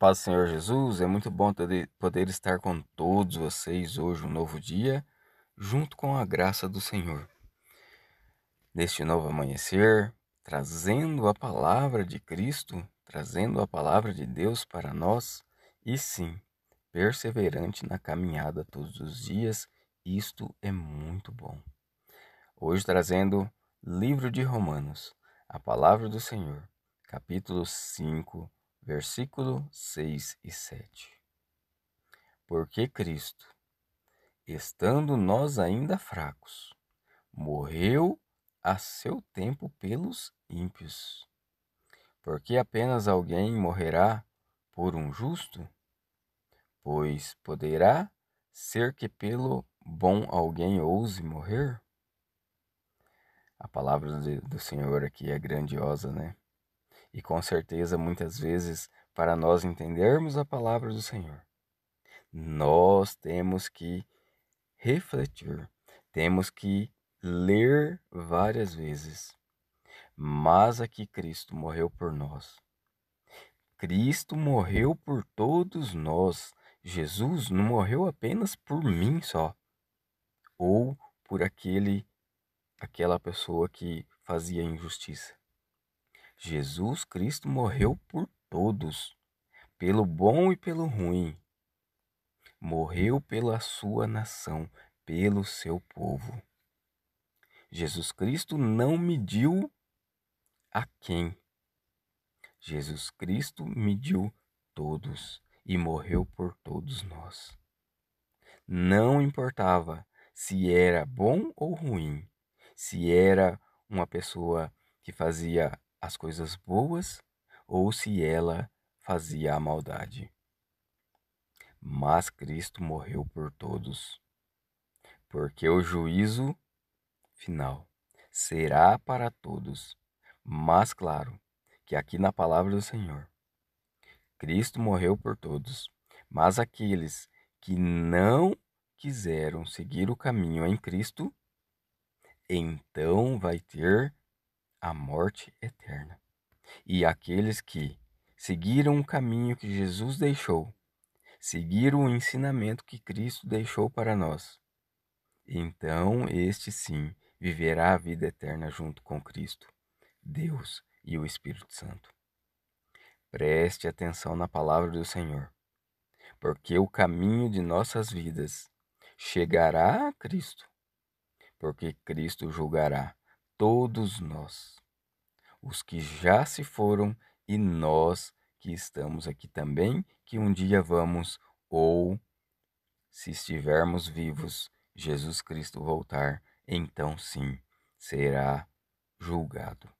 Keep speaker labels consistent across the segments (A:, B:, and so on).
A: paz do Senhor Jesus, é muito bom poder estar com todos vocês hoje, um novo dia, junto com a graça do Senhor. Neste novo amanhecer, trazendo a palavra de Cristo, trazendo a palavra de Deus para nós, e sim, perseverante na caminhada todos os dias, isto é muito bom. Hoje trazendo Livro de Romanos, a palavra do Senhor, capítulo 5 versículo 6 e 7. Porque Cristo, estando nós ainda fracos, morreu a seu tempo pelos ímpios. Porque apenas alguém morrerá por um justo? Pois poderá ser que pelo bom alguém ouse morrer? A palavra do Senhor aqui é grandiosa, né? e com certeza muitas vezes para nós entendermos a palavra do Senhor. Nós temos que refletir, temos que ler várias vezes. Mas aqui Cristo morreu por nós. Cristo morreu por todos nós. Jesus não morreu apenas por mim só, ou por aquele aquela pessoa que fazia injustiça. Jesus Cristo morreu por todos, pelo bom e pelo ruim. Morreu pela sua nação, pelo seu povo. Jesus Cristo não mediu a quem. Jesus Cristo mediu todos e morreu por todos nós. Não importava se era bom ou ruim, se era uma pessoa que fazia as coisas boas ou se ela fazia a maldade. Mas Cristo morreu por todos, porque o juízo final será para todos. Mas claro que aqui na palavra do Senhor, Cristo morreu por todos, mas aqueles que não quiseram seguir o caminho em Cristo, então vai ter a morte eterna. E aqueles que seguiram o caminho que Jesus deixou, seguiram o ensinamento que Cristo deixou para nós, então este sim viverá a vida eterna junto com Cristo, Deus e o Espírito Santo. Preste atenção na palavra do Senhor, porque o caminho de nossas vidas chegará a Cristo, porque Cristo julgará todos nós, os que já se foram e nós que estamos aqui também, que um dia vamos, ou se estivermos vivos, Jesus Cristo voltar, então sim será julgado.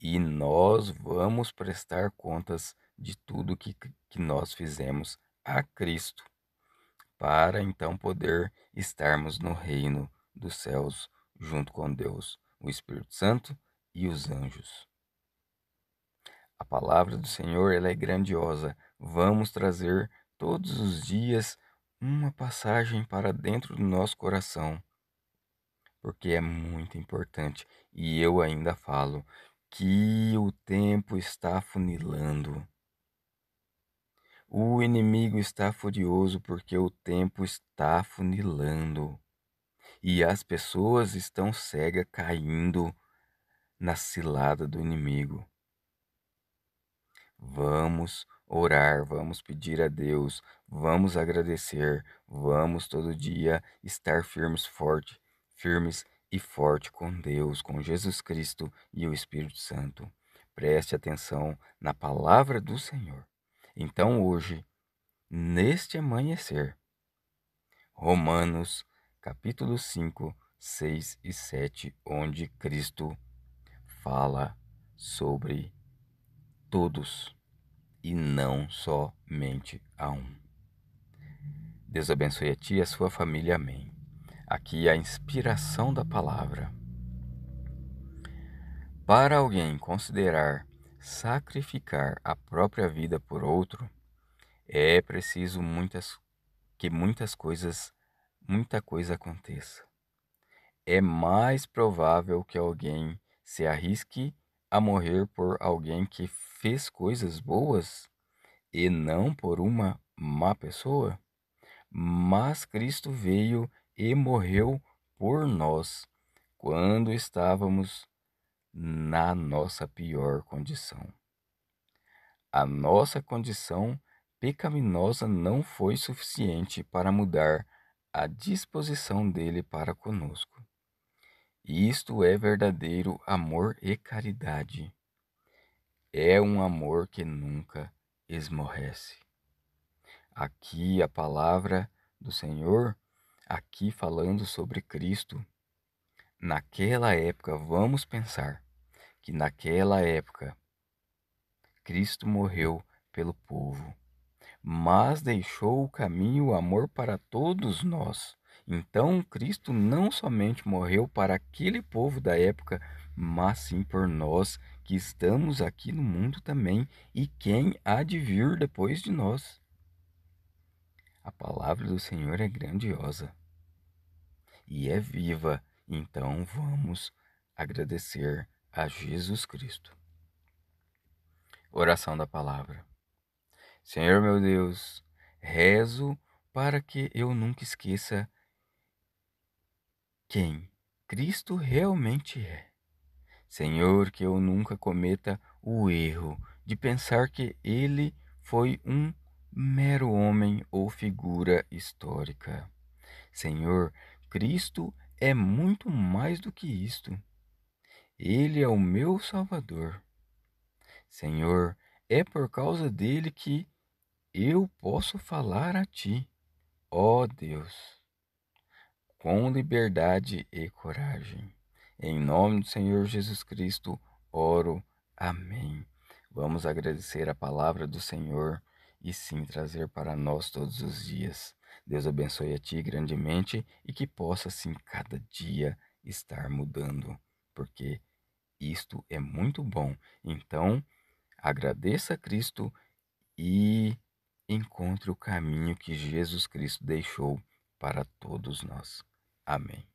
A: E nós vamos prestar contas de tudo que, que nós fizemos a Cristo, para então poder estarmos no reino dos céus junto com Deus o Espírito Santo e os anjos. A palavra do Senhor ela é grandiosa. Vamos trazer todos os dias uma passagem para dentro do nosso coração, porque é muito importante. E eu ainda falo que o tempo está funilando. O inimigo está furioso porque o tempo está funilando. E as pessoas estão cegas caindo na cilada do inimigo. Vamos orar, vamos pedir a Deus, vamos agradecer, vamos todo dia estar firmes, forte, firmes e forte com Deus, com Jesus Cristo e o Espírito Santo. Preste atenção na palavra do Senhor. Então hoje, neste amanhecer, Romanos capítulo 5, 6 e 7, onde Cristo fala sobre todos e não somente a um. Deus abençoe a ti e a sua família. Amém. Aqui a inspiração da palavra. Para alguém considerar sacrificar a própria vida por outro, é preciso muitas, que muitas coisas muita coisa aconteça. É mais provável que alguém se arrisque a morrer por alguém que fez coisas boas e não por uma má pessoa? Mas Cristo veio e morreu por nós quando estávamos na nossa pior condição. A nossa condição pecaminosa não foi suficiente para mudar à disposição dele para conosco. E isto é verdadeiro amor e caridade. É um amor que nunca esmorrece. Aqui a palavra do Senhor, aqui falando sobre Cristo. Naquela época, vamos pensar que naquela época Cristo morreu pelo povo mas deixou o caminho o amor para todos nós. Então, Cristo não somente morreu para aquele povo da época, mas sim por nós que estamos aqui no mundo também e quem há de vir depois de nós. A palavra do Senhor é grandiosa e é viva, então vamos agradecer a Jesus Cristo. Oração da Palavra. Senhor meu Deus, rezo para que eu nunca esqueça quem Cristo realmente é. Senhor, que eu nunca cometa o erro de pensar que ele foi um mero homem ou figura histórica. Senhor, Cristo é muito mais do que isto. Ele é o meu Salvador. Senhor, é por causa dele que eu posso falar a ti, ó Deus, com liberdade e coragem. Em nome do Senhor Jesus Cristo, oro. Amém. Vamos agradecer a palavra do Senhor e sim trazer para nós todos os dias. Deus abençoe a ti grandemente e que possa sim cada dia estar mudando, porque isto é muito bom. Então, agradeça a Cristo e encontre o caminho que Jesus Cristo deixou para todos nós. Amém.